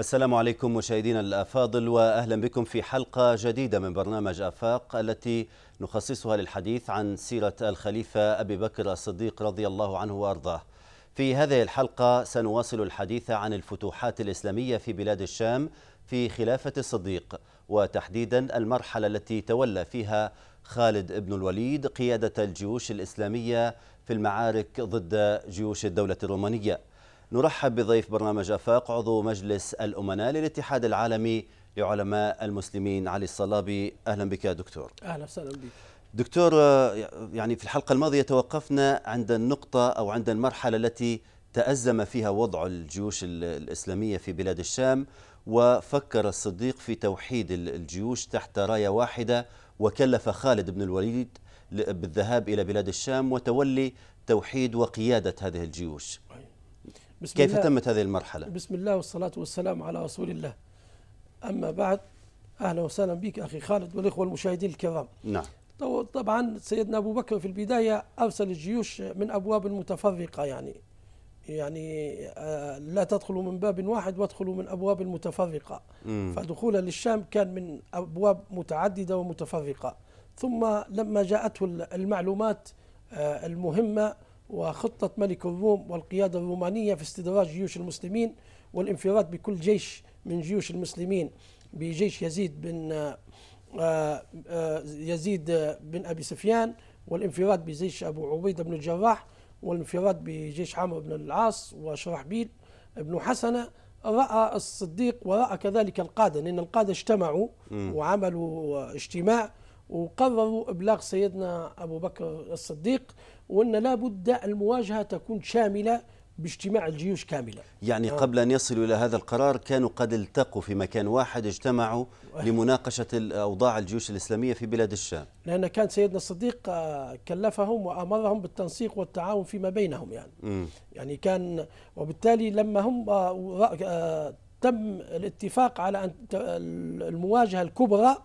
السلام عليكم مشاهدينا الافاضل واهلا بكم في حلقه جديده من برنامج افاق التي نخصصها للحديث عن سيره الخليفه ابي بكر الصديق رضي الله عنه وارضاه. في هذه الحلقه سنواصل الحديث عن الفتوحات الاسلاميه في بلاد الشام في خلافه الصديق وتحديدا المرحله التي تولى فيها خالد بن الوليد قياده الجيوش الاسلاميه في المعارك ضد جيوش الدوله الرومانيه. نرحب بضيف برنامج أفاق عضو مجلس الأمناء للاتحاد العالمي لعلماء المسلمين علي الصلابي أهلا بك دكتور أهلا وسهلا بك دكتور آه، يعني في الحلقة الماضية توقفنا عند النقطة أو عند المرحلة التي تأزم فيها وضع الجيوش الإسلامية في بلاد الشام وفكر الصديق في توحيد الجيوش تحت راية واحدة وكلف خالد بن الوليد بالذهاب إلى بلاد الشام وتولي توحيد وقيادة هذه الجيوش بسم كيف الله تمت هذه المرحلة؟ بسم الله والصلاة والسلام على رسول الله أما بعد أهلا وسهلا بك أخي خالد والإخوة المشاهدين الكرام نعم طبعا سيدنا أبو بكر في البداية أرسل الجيوش من أبواب متفرقة يعني يعني آه، لا تدخلوا من باب واحد وادخلوا من أبواب متفرقة فدخولا للشام كان من أبواب متعددة ومتفرقة ثم لما جاءته المعلومات آه، المهمة وخطة ملك الروم والقيادة الرومانية في استدراج جيوش المسلمين والانفراد بكل جيش من جيوش المسلمين بجيش يزيد بن آه، آه، يزيد بن أبي سفيان والانفراد بجيش أبو عبيدة بن الجراح والانفراد بجيش عمرو بن العاص وشرحبيل بن حسنة رأى الصديق ورأى كذلك القادة لأن القادة اجتمعوا وعملوا اجتماع وقرروا إبلاغ سيدنا أبو بكر الصديق وأن لابد المواجهة تكون شاملة باجتماع الجيوش كاملة يعني آه. قبل أن يصلوا إلى هذا القرار كانوا قد التقوا في مكان واحد اجتمعوا لمناقشة أوضاع الجيوش الإسلامية في بلاد الشام لأن كان سيدنا الصديق آه، كلفهم وأمرهم بالتنسيق والتعاون فيما بينهم يعني م. يعني كان وبالتالي لما هم آه، آه، تم الاتفاق على أن المواجهة الكبرى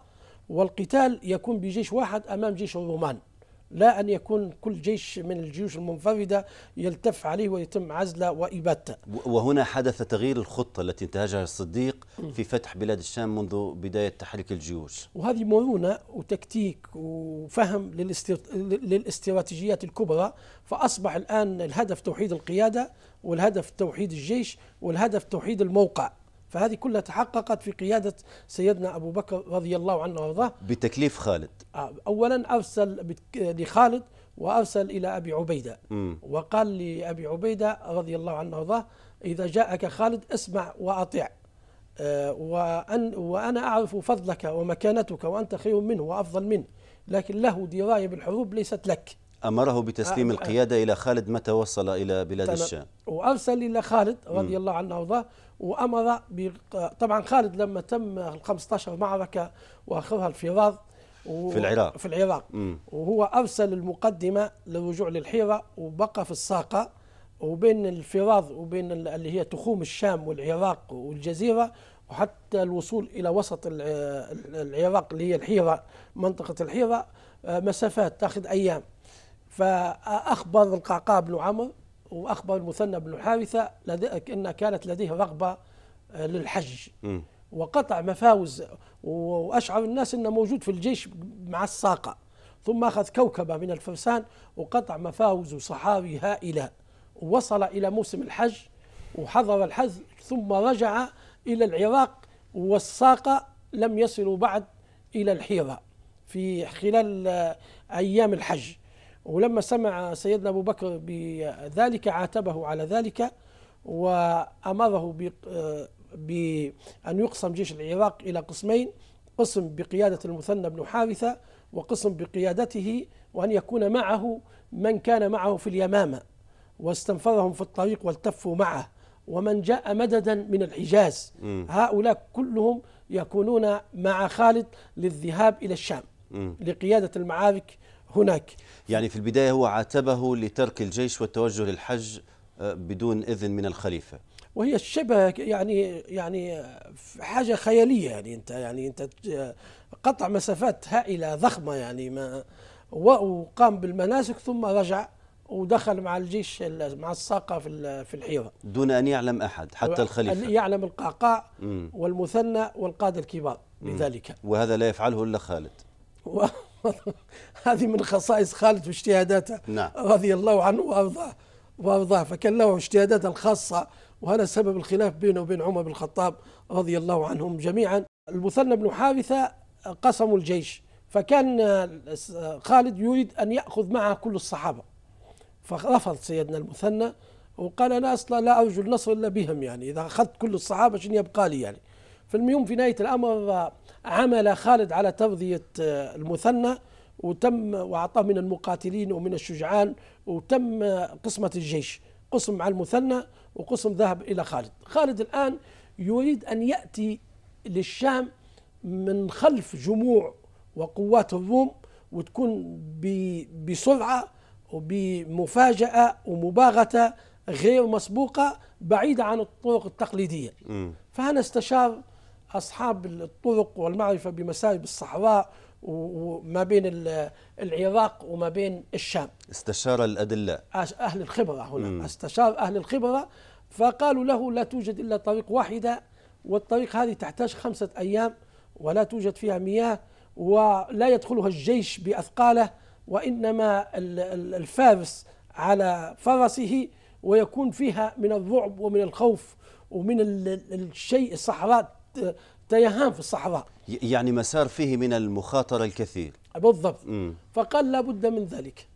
والقتال يكون بجيش واحد أمام جيش الرومان لا أن يكون كل جيش من الجيوش المنفردة يلتف عليه ويتم عزله وإبادته وهنا حدث تغيير الخطة التي انتهجها الصديق في فتح بلاد الشام منذ بداية تحريك الجيوش وهذه مرونة وتكتيك وفهم للاستراتيجيات الكبرى فأصبح الآن الهدف توحيد القيادة والهدف توحيد الجيش والهدف توحيد الموقع فهذه كلها تحققت في قيادة سيدنا أبو بكر رضي الله عنه وارضاه بتكليف خالد آه، أولا أرسل لخالد وأرسل إلى أبي عبيدة م. وقال لأبي عبيدة رضي الله عنه وارضاه إذا جاءك خالد اسمع وأطع آه، وأن وأنا أعرف فضلك ومكانتك وأنت خير منه وأفضل منه لكن له دراية بالحروب ليست لك أمره بتسليم آه، القيادة إلى خالد متى وصل إلى بلاد الشام وأرسل إلى خالد رضي الله عنه وارضاه وامر طبعا خالد لما تم ال 15 معركه واخرها الفيراض في العراق في العراق مم. وهو ارسل المقدمه للرجوع للحيره وبقى في الساقه وبين الفراض وبين اللي هي تخوم الشام والعراق والجزيره وحتى الوصول الى وسط العراق اللي هي الحيره منطقه الحيره آه، مسافات تاخذ ايام فاخبر القعقاع بن عمرو وأخبر المثنى بن حارثة أن كانت لديه رغبة آه، للحج وقطع مفاوز وأشعر الناس أنه موجود في الجيش مع الساقة ثم أخذ كوكبة من الفرسان وقطع مفاوز صحاري هائلة ووصل إلى موسم الحج وحضر الحج ثم رجع إلى العراق والساقة لم يصلوا بعد إلى الحيرة في خلال آه، أيام الحج ولما سمع سيدنا أبو بكر بذلك عاتبه على ذلك وأمره بأن يقسم جيش العراق إلى قسمين قسم بقيادة المثنى بن حارثة وقسم بقيادته وأن يكون معه من كان معه في اليمامة واستنفرهم في الطريق والتفوا معه ومن جاء مددا من الحجاز هؤلاء كلهم يكونون مع خالد للذهاب إلى الشام لقيادة المعارك هناك يعني في البداية هو عاتبه لترك الجيش والتوجه للحج آه، بدون إذن من الخليفة وهي شبه يعني يعني حاجة خيالية يعني أنت يعني أنت قطع مسافات هائلة ضخمة يعني ما وقام بالمناسك ثم رجع ودخل مع الجيش مع الساقة في في الحيرة دون أن يعلم أحد حتى الخليفة أن يعلم القعقاع والمثنى والقادة الكبار بذلك وهذا لا يفعله إلا خالد هذه من خصائص خالد واجتهاداته نعم. رضي الله عنه وارضاه وارضاه فكان له اجتهاداته الخاصه وهذا سبب الخلاف بينه وبين عمر بن الخطاب رضي الله عنهم جميعا المثنى بن حارثه قسموا الجيش فكان خالد يريد ان ياخذ معه كل الصحابه فرفض سيدنا المثنى وقال انا اصلا لا ارجو النصر الا بهم يعني اذا اخذت كل الصحابه شنو يبقى لي يعني في الميوم في نهاية الأمر عمل خالد على تغذية آه، المثنى وتم وأعطاه من المقاتلين ومن الشجعان وتم آه، قسمة الجيش قسم على المثنى وقسم ذهب إلى خالد خالد الآن يريد أن يأتي للشام من خلف جموع وقوات الروم وتكون بسرعة وبمفاجأة ومباغتة غير مسبوقة بعيدة عن الطرق التقليدية فهنا استشار أصحاب الطرق والمعرفة بمسارب الصحراء وما بين العراق وما بين الشام استشار الأدلة أهل الخبرة هنا مم. استشار أهل الخبرة فقالوا له لا توجد إلا طريق واحدة والطريق هذه تحتاج خمسة أيام ولا توجد فيها مياه ولا يدخلها الجيش بأثقاله وإنما الفارس على فرسه ويكون فيها من الرعب ومن الخوف ومن الشيء الصحراء تيهان في الصحراء يعني مسار فيه من المخاطرة الكثير بالضبط مم. فقال لابد من ذلك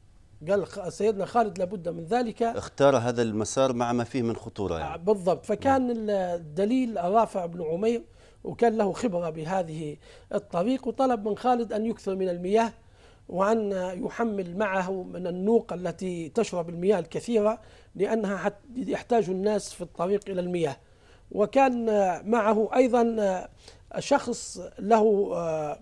قال سيدنا خالد لابد من ذلك اختار هذا المسار مع ما فيه من خطورة يعني. آه، بالضبط فكان مم. الدليل رافع بن عمير وكان له خبرة بهذه الطريق وطلب من خالد أن يكثر من المياه وأن يحمل معه من النوق التي تشرب المياه الكثيرة لأنها يحتاج الناس في الطريق إلى المياه وكان معه أيضا شخص له آه،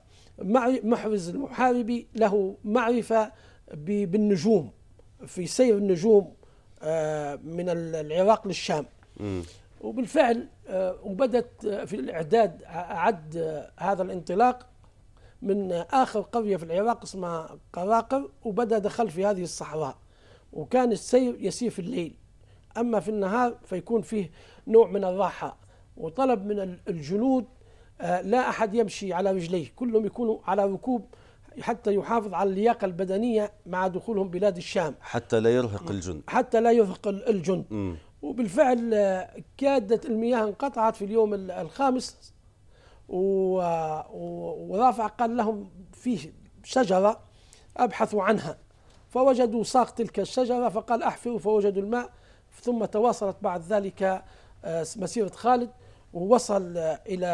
محرز المحاربي له معرفة بالنجوم في سير النجوم آه، من العراق للشام وبالفعل آه، وبدت في الإعداد أعد هذا الانطلاق من آخر قرية في العراق اسمها قراقر وبدأ دخل في هذه الصحراء وكان السير يسير في الليل أما في النهار فيكون فيه نوع من الراحة وطلب من الجنود آه، لا أحد يمشي على رجليه كلهم يكونوا على ركوب حتى يحافظ على اللياقة البدنية مع دخولهم بلاد الشام حتى لا يرهق الجند حتى لا يرهق الجند م. وبالفعل آه، كادت المياه انقطعت في اليوم الخامس ورافع قال لهم في شجرة أبحثوا عنها فوجدوا ساق تلك الشجرة فقال أحفروا فوجدوا الماء ثم تواصلت بعد ذلك آه، مسيرة خالد ووصل آه، إلى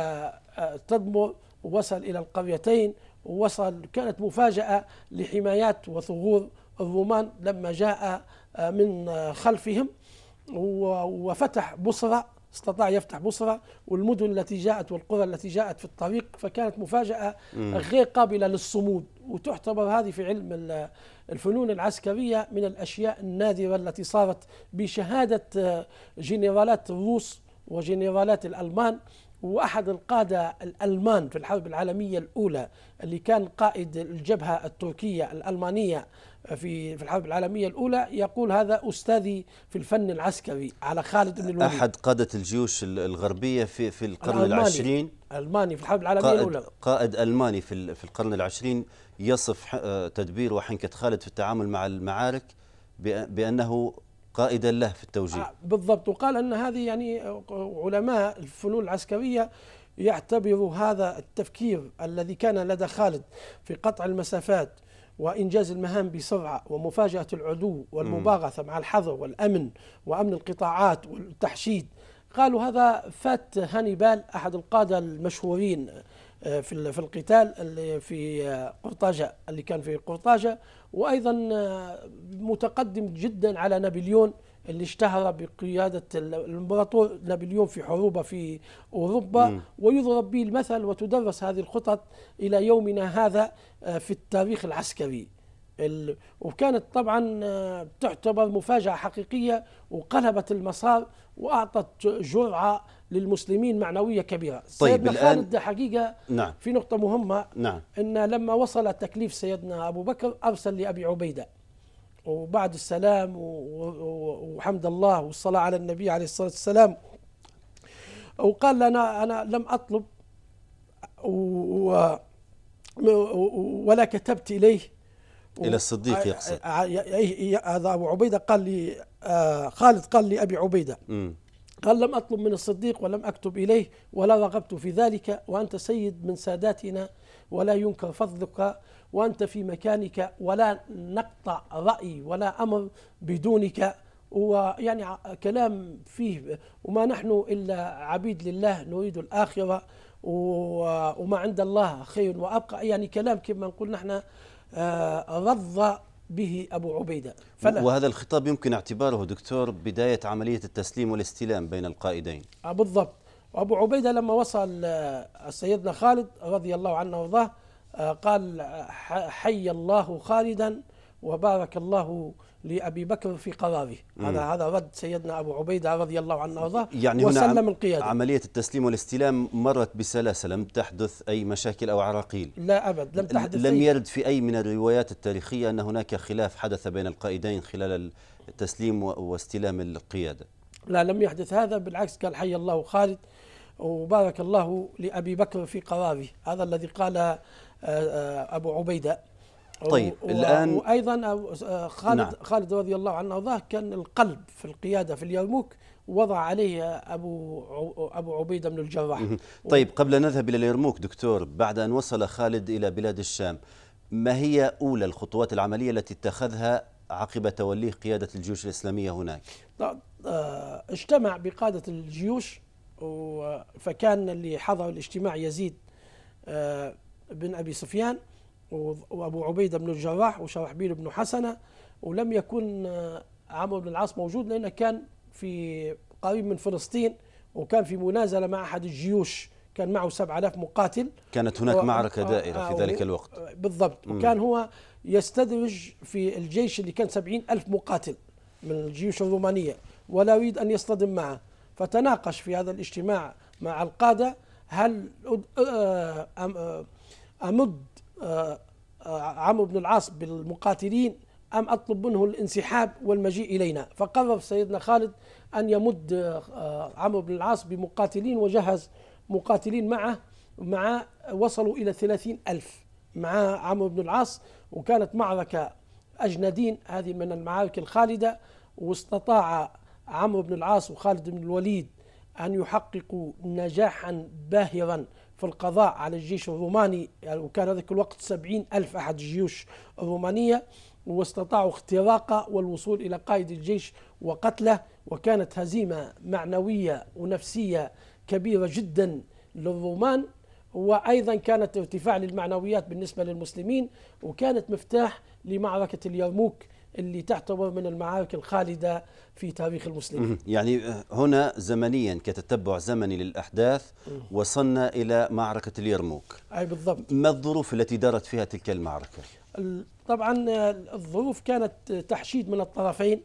آه، تدمر ووصل إلى القريتين ووصل كانت مفاجأة لحمايات وثغور الرومان لما جاء من خلفهم وفتح بصرة استطاع يفتح بصرة والمدن التي جاءت والقرى التي جاءت في الطريق فكانت مفاجأة غير قابلة للصمود وتعتبر هذه في علم الفنون العسكرية من الأشياء النادرة التي صارت بشهادة جنرالات الروس وجنرالات الألمان واحد القاده الالمان في الحرب العالميه الاولى اللي كان قائد الجبهه التركيه الالمانيه في في الحرب العالميه الاولى يقول هذا استاذي في الفن العسكري على خالد بن الوليد احد قاده الجيوش الغربيه في في القرن الألماني العشرين الماني في الحرب العالميه قائد الاولى قائد الماني في في القرن العشرين يصف آه، تدبير وحنكه خالد في التعامل مع المعارك بانه قائدا له في التوجيه آه، بالضبط وقال أن هذه يعني علماء الفنون العسكرية يعتبروا هذا التفكير الذي كان لدى خالد في قطع المسافات وإنجاز المهام بسرعة ومفاجأة العدو والمباغثة مع الحظر والأمن وأمن القطاعات والتحشيد قالوا هذا فات هانيبال أحد القادة المشهورين آه، في في القتال اللي في آه، قرطاجة اللي كان في قرطاجة وأيضا آه، متقدم جدا على نابليون اللي اشتهر بقيادة الإمبراطور نابليون في حروبه في أوروبا ويضرب به المثل وتدرس هذه الخطط إلى يومنا هذا في التاريخ العسكري وكانت طبعا تعتبر مفاجأة حقيقية وقلبت المسار وأعطت جرعة للمسلمين معنويه كبيره طيب سيدنا الآن خالد حقيقه نعم في نقطه مهمه نعم ان لما وصل تكليف سيدنا ابو بكر ارسل لابي عبيده وبعد السلام وحمد الله والصلاه على النبي عليه الصلاه والسلام وقال لنا انا لم اطلب و ولا كتبت اليه الى الصديق يقصد هذا ابو عبيده قال لي آه، خالد قال لي ابي عبيده م. قال لم أطلب من الصديق ولم أكتب إليه ولا رغبت في ذلك وأنت سيد من ساداتنا ولا ينكر فضلك وأنت في مكانك ولا نقطع رأي ولا أمر بدونك ويعني كلام فيه وما نحن إلا عبيد لله نريد الآخرة وما عند الله خير وأبقى يعني كلام كما نقول نحن آه، رضى به أبو عبيدة فلا وهذا الخطاب يمكن اعتباره دكتور بداية عملية التسليم والاستلام بين القائدين آه، بالضبط وأبو عبيدة لما وصل آه، سيدنا خالد رضي الله عنه وارضاه آه، قال حي الله خالدا وبارك الله لابي بكر في قراره هذا هذا رد سيدنا ابو عبيده رضي الله عنه وارضاه يعني وسلم القياده عمليه التسليم والاستلام مرت بسلاسه لم تحدث اي مشاكل او عراقيل لا ابد لم تحدث لم يرد في اي من الروايات التاريخيه ان هناك خلاف حدث بين القائدين خلال التسليم واستلام القياده لا لم يحدث هذا بالعكس قال حي الله خالد وبارك الله لابي بكر في قراره هذا الذي قال آه، آه، ابو عبيده طيب و... الان وايضا آه، آه، خالد نعم. خالد رضي الله عنه وارضاه كان القلب في القياده في اليرموك وضع عليه ابو ابو عبيده بن الجراح طيب قبل ان نذهب الى اليرموك دكتور بعد ان وصل خالد الى بلاد الشام ما هي اولى الخطوات العمليه التي اتخذها عقب توليه قياده الجيوش الاسلاميه هناك؟ آه، اجتمع بقاده الجيوش فكان اللي حضر الاجتماع يزيد بن ابي سفيان وابو عبيده بن الجراح وشرحبيل بن حسنه ولم يكن آه، عمرو بن العاص موجود لانه كان في قريب من فلسطين وكان في منازله مع احد الجيوش كان معه 7000 مقاتل كانت هناك و... معركه آه، دائره في آه، ذلك الوقت بالضبط مم. وكان هو يستدرج في الجيش اللي كان 70000 مقاتل من الجيوش الرومانيه ولا يريد ان يصطدم معه فتناقش في هذا الاجتماع مع القاده هل امد آه، آه، عمرو بن العاص بالمقاتلين أم أطلب منه الانسحاب والمجيء إلينا فقرر سيدنا خالد أن يمد آه، عمرو بن العاص بمقاتلين وجهز مقاتلين معه مع وصلوا إلى ثلاثين ألف مع عمرو بن العاص وكانت معركة أجندين هذه من المعارك الخالدة واستطاع عمرو بن العاص وخالد بن الوليد أن يحققوا نجاحا باهرا في القضاء على الجيش الروماني يعني وكان هذاك الوقت سبعين ألف أحد الجيوش الرومانية واستطاعوا اختراقه والوصول إلى قائد الجيش وقتله وكانت هزيمة معنوية ونفسية كبيرة جدا للرومان وأيضا كانت ارتفاع للمعنويات بالنسبة للمسلمين وكانت مفتاح لمعركة اليرموك اللي تعتبر من المعارك الخالدة في تاريخ المسلمين يعني آه، هنا زمنيا كتتبع زمني للأحداث وصلنا إلى معركة اليرموك أي بالضبط ما الظروف التي دارت فيها تلك المعركة؟ طبعا آه، الظروف كانت آه، تحشيد من الطرفين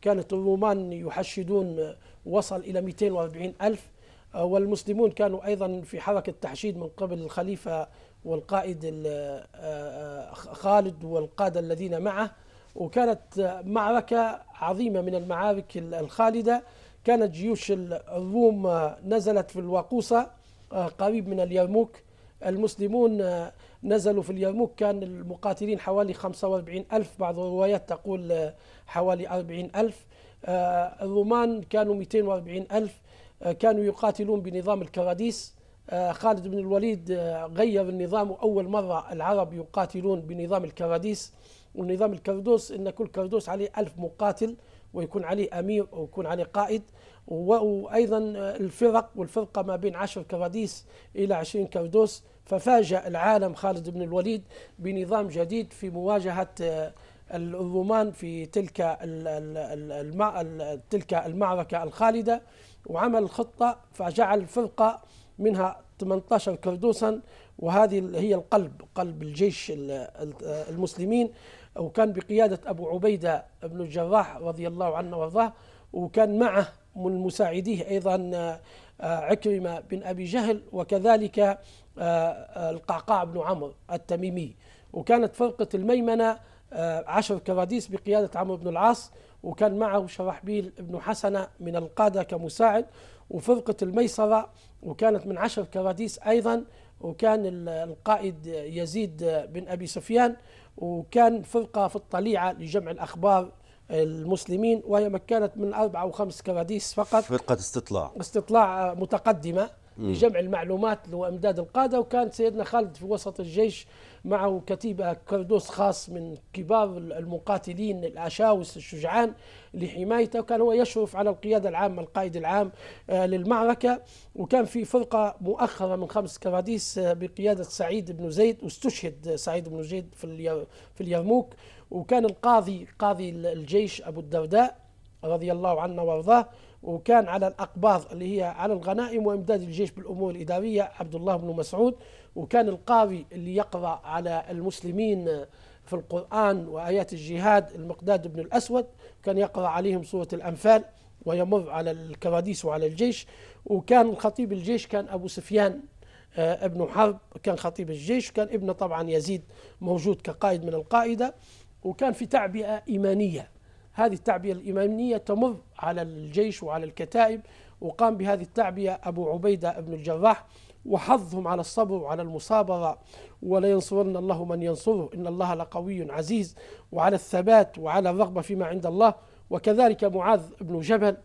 كانت الرومان يحشدون وصل إلى 240 ألف والمسلمون كانوا أيضا في حركة تحشيد من قبل الخليفة والقائد خالد والقادة الذين معه وكانت معركة عظيمة من المعارك الخالدة كانت جيوش الروم آه، نزلت في الواقوصة آه، قريب من اليرموك المسلمون آه، نزلوا في اليرموك كان المقاتلين حوالي 45 ألف بعض الروايات تقول حوالي 40 ألف الرومان كانوا 240 ألف كانوا يقاتلون بنظام الكراديس خالد بن الوليد غير النظام وأول مرة العرب يقاتلون بنظام الكراديس ونظام الكردوس ان كل كردوس عليه ألف مقاتل ويكون عليه امير ويكون عليه قائد وايضا آه، الفرق والفرقه ما بين 10 كراديس الى 20 كردوس ففاجأ العالم خالد بن الوليد بنظام جديد في مواجهه آه، الرومان في تلك تلك المعركه الخالده وعمل خطه فجعل فرقه منها 18 كردوسا وهذه هي القلب قلب الجيش المسلمين وكان بقيادة أبو عبيدة بن الجراح رضي الله عنه وارضاه وكان معه من مساعديه أيضا آه، عكرمة بن أبي جهل وكذلك آه، آه، القعقاع بن عمرو التميمي وكانت فرقة الميمنة عشر كراديس بقيادة عمرو بن العاص وكان معه شرحبيل بن حسنة من القادة كمساعد وفرقة الميسرة وكانت من عشر كراديس أيضا وكان القائد يزيد بن أبي سفيان وكان فرقة في الطليعة لجمع الأخبار المسلمين وهي مكنت من أربعة أو خمس كراديس فقط فرقة استطلاع استطلاع متقدمة لجمع المعلومات وامداد القاده وكان سيدنا خالد في وسط الجيش معه كتيبه كردوس خاص من كبار المقاتلين الاشاوس الشجعان لحمايته وكان هو يشرف على القياده العامه القائد العام آه، للمعركه وكان في فرقه مؤخره من خمس كراديس آه، بقياده سعيد بن زيد واستشهد سعيد بن زيد في في اليرموك وكان القاضي قاضي الجيش ابو الدرداء رضي الله عنه وارضاه وكان على الأقباض اللي هي على الغنائم وإمداد الجيش بالأمور الإدارية عبد الله بن مسعود وكان القاضي اللي يقرأ على المسلمين في القرآن وآيات الجهاد المقداد بن الأسود كان يقرأ عليهم سورة الأنفال ويمر على الكراديس وعلى الجيش وكان خطيب الجيش كان أبو سفيان آه، ابن حرب كان خطيب الجيش كان ابنه طبعا يزيد موجود كقائد من القائدة وكان في تعبئة إيمانية هذه التعبية الإمامية تمر على الجيش وعلى الكتائب وقام بهذه التعبية أبو عبيدة بن الجراح وحظهم على الصبر وعلى المصابرة ولينصرن الله من ينصره إن الله لقوي عزيز وعلى الثبات وعلى الرغبة فيما عند الله وكذلك معاذ بن جبل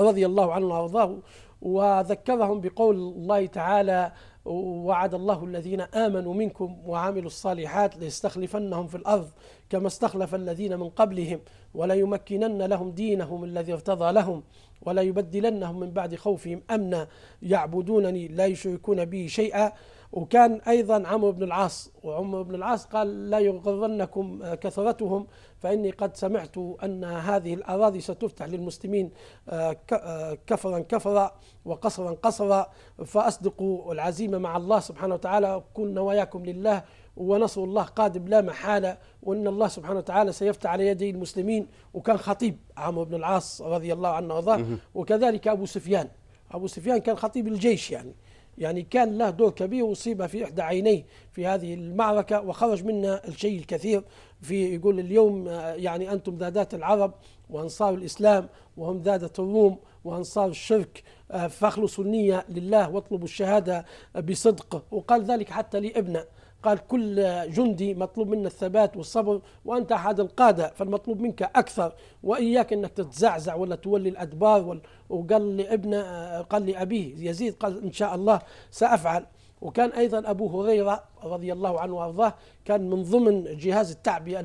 رضي الله عنه وارضاه وذكرهم بقول الله تعالى وعد الله الذين آمنوا منكم وعملوا الصالحات ليستخلفنهم في الأرض كما استخلف الذين من قبلهم وليمكنن لهم دينهم الذي ارتضى لهم وليبدلنهم من بعد خوفهم أمنا يعبدونني لا يشركون بي شيئا وكان أيضا عمرو بن العاص وعمر بن العاص قال لا يغرنكم آه، كثرتهم فإني قد سمعت أن هذه الأراضي ستفتح للمسلمين آه، آه، كفرا كفرا وقصرا قصرا فأصدقوا العزيمة مع الله سبحانه وتعالى كل نواياكم لله ونصر الله قادم لا محالة وأن الله سبحانه وتعالى سيفتح على يدي المسلمين وكان خطيب عمرو بن العاص رضي الله عنه وارضاه وكذلك أبو سفيان أبو سفيان كان خطيب الجيش يعني يعني كان له دور كبير وأصيب في إحدى عينيه في هذه المعركة وخرج منا الشيء الكثير في يقول اليوم آه، يعني أنتم ذادات العرب وأنصار الإسلام وهم ذادة الروم وأنصار الشرك آه، فاخلصوا النية لله واطلبوا الشهادة آه، بصدق وقال ذلك حتى لابنه قال كل جندي مطلوب منا الثبات والصبر وأنت أحد القادة فالمطلوب منك أكثر وإياك أنك تتزعزع ولا تولي الأدبار وقال لابنه آه، قال لأبيه يزيد قال إن شاء الله سأفعل وكان أيضا أبو هريرة رضي الله عنه وأرضاه كان من ضمن جهاز التعبئة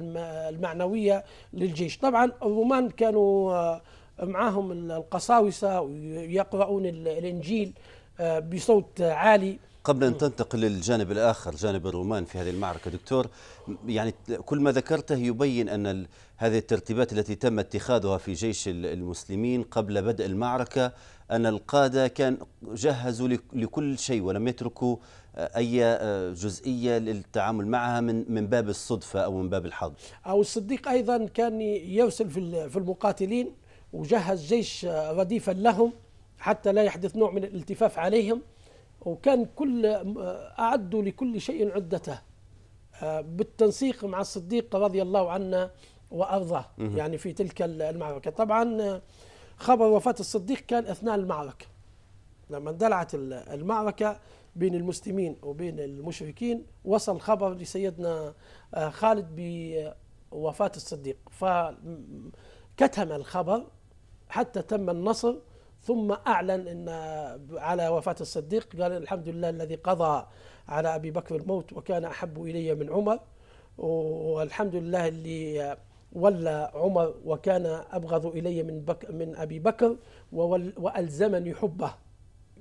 المعنوية للجيش طبعا الرومان كانوا معاهم القساوسة ويقرؤون الإنجيل آه، بصوت عالي قبل أن تنتقل للجانب الآخر جانب الرومان في هذه المعركة دكتور يعني كل ما ذكرته يبين أن هذه الترتيبات التي تم اتخاذها في جيش المسلمين قبل بدء المعركة أن القادة كان جهزوا لكل شيء ولم يتركوا آه، أي آه، جزئية للتعامل معها من من باب الصدفة أو من باب الحظ أو الصديق أيضا كان يرسل في المقاتلين وجهز جيش آه، رديفا لهم حتى لا يحدث نوع من الالتفاف عليهم وكان كل آه، أعدوا لكل شيء عدته آه، بالتنسيق مع الصديق رضي الله عنه وأرضاه يعني في تلك المعركة طبعا خبر وفاة الصديق كان أثناء المعركة لما اندلعت المعركة بين المسلمين وبين المشركين وصل خبر لسيدنا خالد بوفاة الصديق فكتم الخبر حتى تم النصر ثم أعلن أن على وفاة الصديق قال الحمد لله الذي قضى على أبي بكر الموت وكان أحب إلي من عمر والحمد لله اللي ولى عمر وكان أبغض إلي من, بك من أبي بكر وألزمني حبه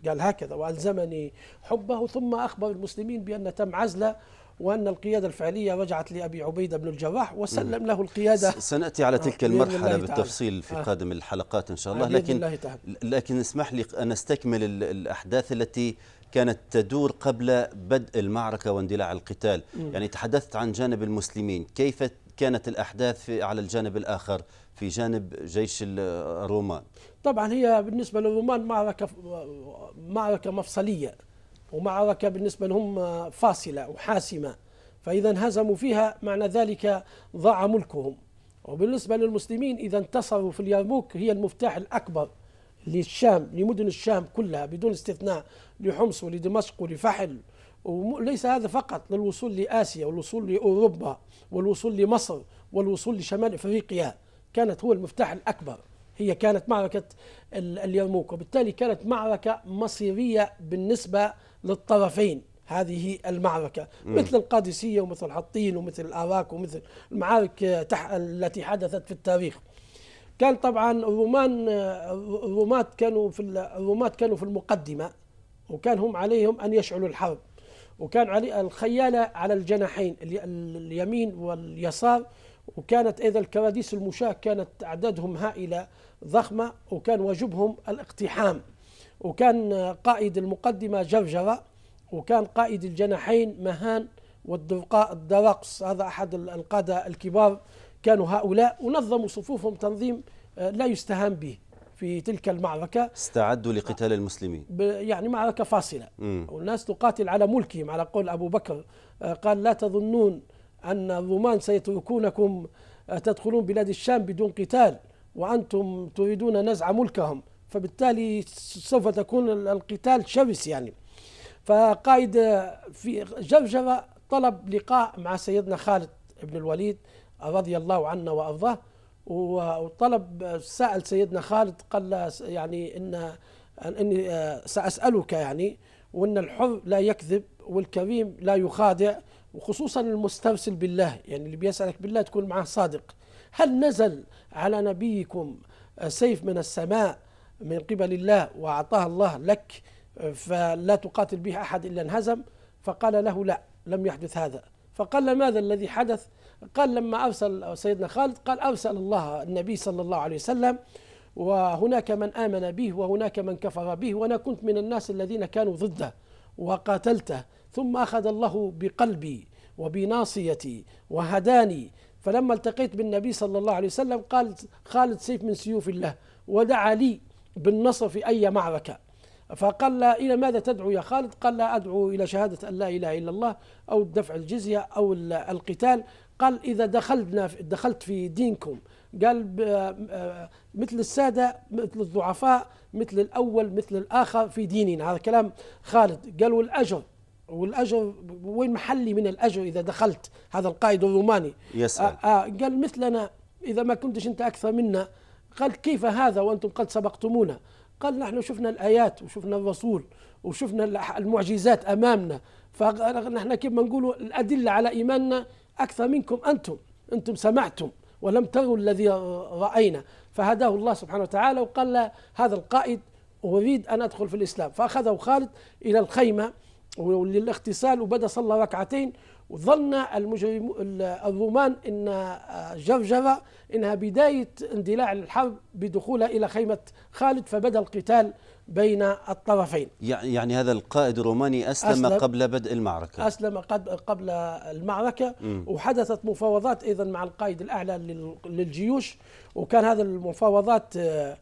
قال هكذا وألزمني حبه ثم أخبر المسلمين بأن تم عزله وأن القيادة الفعلية رجعت لأبي عبيدة بن الجراح وسلم له القيادة سنأتي على تلك المرحلة بالتفصيل في آه. قادم الحلقات إن شاء الله آه، لكن لكن اسمح لي أن أستكمل الأحداث التي كانت تدور قبل بدء المعركة واندلاع القتال يعني تحدثت عن جانب المسلمين كيف كانت الأحداث على الجانب الآخر في جانب جيش الرومان طبعا هي بالنسبة للرومان معركة معركة مفصلية ومعركة بالنسبة لهم فاصلة وحاسمة فإذا انهزموا فيها معنى ذلك ضاع ملكهم وبالنسبة للمسلمين إذا انتصروا في اليرموك هي المفتاح الأكبر للشام لمدن الشام كلها بدون استثناء لحمص ولدمشق ولفحل وليس هذا فقط للوصول لآسيا والوصول لأوروبا والوصول لمصر والوصول لشمال أفريقيا كانت هو المفتاح الأكبر هي كانت معركة اليرموك وبالتالي كانت معركة مصيرية بالنسبة للطرفين هذه المعركة م. مثل القادسية ومثل حطين ومثل الأراك ومثل المعارك تح... التي حدثت في التاريخ كان طبعا الرومان الرومات كانوا في الرومات كانوا في المقدمة وكان هم عليهم أن يشعلوا الحرب وكان علي الخيالة على الجناحين اليمين واليسار وكانت ايضا الكواديس المشاة كانت اعدادهم هائله ضخمه وكان واجبهم الاقتحام وكان قائد المقدمه جرجره وكان قائد الجناحين مهان والدرقاء الدراقص هذا احد القاده الكبار كانوا هؤلاء ونظموا صفوفهم تنظيم آه، لا يستهان به في تلك المعركة استعدوا لقتال المسلمين يعني معركة فاصلة والناس تقاتل على ملكهم على قول أبو بكر آه، قال لا تظنون أن الرومان سيتركونكم آه، تدخلون بلاد الشام بدون قتال وأنتم تريدون نزع ملكهم فبالتالي سوف تكون القتال شرس يعني فقائد آه، في جرجرة طلب لقاء مع سيدنا خالد بن الوليد رضي الله عنه وأرضاه وطلب آه، سأل سيدنا خالد قال يعني إن إني سأسألك يعني وإن الحر لا يكذب والكريم لا يخادع وخصوصا المستوسل بالله يعني اللي بيسألك بالله تكون معاه صادق هل نزل على نبيكم سيف من السماء من قبل الله وأعطاه الله لك فلا تقاتل به أحد إلا انهزم فقال له لا لم يحدث هذا فقال ماذا الذي حدث قال لما أرسل سيدنا خالد قال أرسل الله النبي صلى الله عليه وسلم وهناك من آمن به وهناك من كفر به وأنا كنت من الناس الذين كانوا ضده وقاتلته ثم أخذ الله بقلبي وبناصيتي وهداني فلما التقيت بالنبي صلى الله عليه وسلم قال خالد سيف من سيوف الله ودعا لي بالنصر في أي معركة فقال إلى ماذا تدعو يا خالد قال لا أدعو إلى شهادة أن لا إله إلا الله أو دفع الجزية أو القتال قال إذا دخلنا دخلت في دينكم قال آه، مثل السادة مثل الضعفاء مثل الأول مثل الآخر في ديننا هذا كلام خالد قال والأجر والاجر وين محلي من الاجر اذا دخلت هذا القائد الروماني يسأل آه آه قال مثلنا اذا ما كنتش انت اكثر منا قال كيف هذا وانتم قد سبقتمونا قال نحن شفنا الايات وشفنا الرسول وشفنا المعجزات امامنا فنحن كما نقولوا الادله على ايماننا اكثر منكم انتم انتم سمعتم ولم تروا الذي راينا فهداه الله سبحانه وتعالى وقال له هذا القائد اريد ان ادخل في الاسلام فاخذه خالد الى الخيمه وللاغتسال وبدا صلى ركعتين وظن المجرم الرومان ان آه، جرجره انها بدايه اندلاع الحرب بدخولها الى خيمه خالد فبدا القتال بين الطرفين يعني, يعني هذا القائد الروماني أسلم, أسلم قبل بدء المعركة أسلم قبل المعركة م. وحدثت مفاوضات أيضا مع القائد الأعلى للجيوش وكان هذا المفاوضات آه،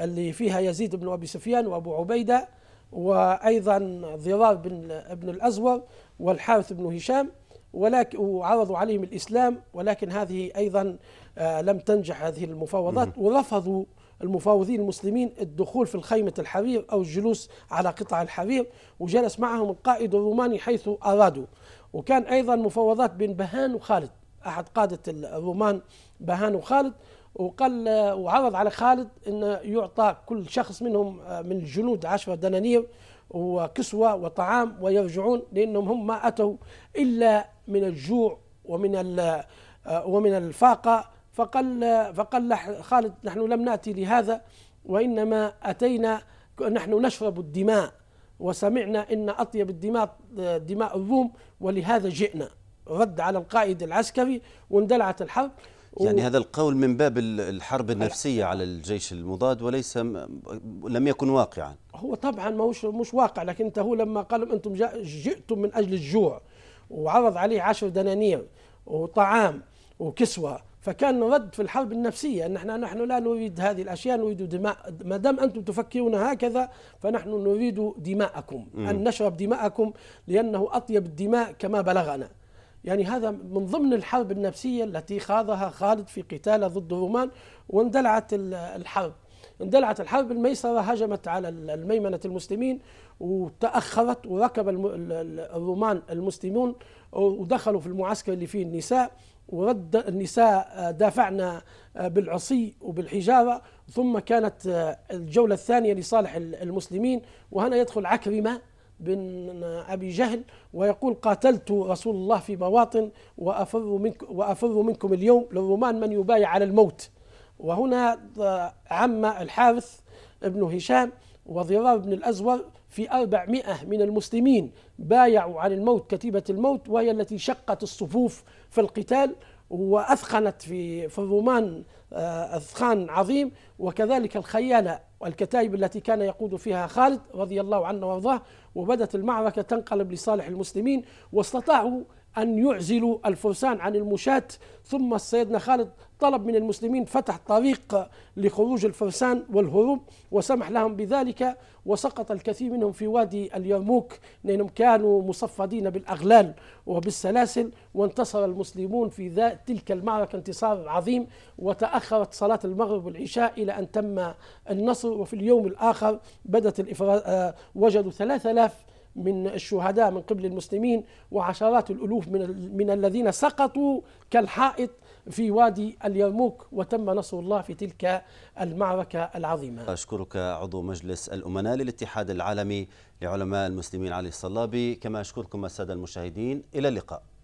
اللي فيها يزيد بن أبي سفيان وأبو عبيدة وأيضا ضرار بن ابن الأزور والحارث بن هشام ولكن وعرضوا عليهم الإسلام ولكن هذه أيضا آه، لم تنجح هذه المفاوضات ورفضوا المفاوضين المسلمين الدخول في الخيمة الحرير أو الجلوس على قطع الحرير وجلس معهم القائد الروماني حيث أرادوا وكان أيضا مفاوضات بين بهان وخالد أحد قادة الرومان بهان وخالد وقال وعرض على خالد أن يعطى كل شخص منهم آه، من الجنود عشرة دنانير وكسوة وطعام ويرجعون لأنهم هم ما أتوا إلا من الجوع ومن آه، ومن الفاقة فقال فقال خالد نحن لم نأتي لهذا وإنما أتينا نحن نشرب الدماء وسمعنا إن أطيب الدماء دماء الروم ولهذا جئنا رد على القائد العسكري واندلعت الحرب يعني هذا القول من باب الحرب النفسية على الجيش المضاد وليس لم يكن واقعا هو طبعا ما هوش مش واقع لكن انت هو لما قال أنتم جئتم من أجل الجوع وعرض عليه عشر دنانير وطعام وكسوة فكان رد في الحرب النفسية أن احنا نحن لا نريد هذه الأشياء نريد دماء ما دام أنتم تفكرون هكذا فنحن نريد دماءكم أن نشرب دماءكم لأنه أطيب الدماء كما بلغنا يعني هذا من ضمن الحرب النفسية التي خاضها خالد في قتاله ضد الرومان واندلعت الحرب اندلعت الحرب الميسرة هجمت على الميمنة المسلمين وتأخرت وركب الرومان المسلمون ودخلوا في المعسكر اللي فيه النساء ورد النساء آه، دافعنا آه، بالعصي وبالحجارة ثم كانت آه، الجولة الثانية لصالح المسلمين وهنا يدخل عكرمة بن أبي جهل ويقول قاتلت رسول الله في مواطن وأفر, منك وأفر منكم اليوم للرومان من يبايع على الموت وهنا عم الحارث بن هشام وضرار بن الأزور في أربعمائة من المسلمين بايعوا على الموت كتيبة الموت وهي التي شقت الصفوف في القتال واثخنت في فضومان الرومان آه، اثخان عظيم وكذلك الخياله والكتائب التي كان يقود فيها خالد رضي الله عنه وارضاه وبدت المعركه تنقلب لصالح المسلمين واستطاعوا ان يعزلوا الفرسان عن المشاة ثم سيدنا خالد طلب من المسلمين فتح طريق لخروج الفرسان والهروب وسمح لهم بذلك وسقط الكثير منهم في وادي اليرموك لأنهم كانوا مصفدين بالأغلال وبالسلاسل وانتصر المسلمون في تلك المعركة انتصار عظيم وتأخرت صلاة المغرب والعشاء إلى أن تم النصر وفي اليوم الآخر بدأت الإفراز آه، وجدوا 3000 من الشهداء من قبل المسلمين وعشرات الالوف من من الذين سقطوا كالحائط في وادي اليرموك وتم نصر الله في تلك المعركة العظيمة أشكرك عضو مجلس الأمناء للاتحاد العالمي لعلماء المسلمين علي الصلابي كما أشكركم السادة المشاهدين إلى اللقاء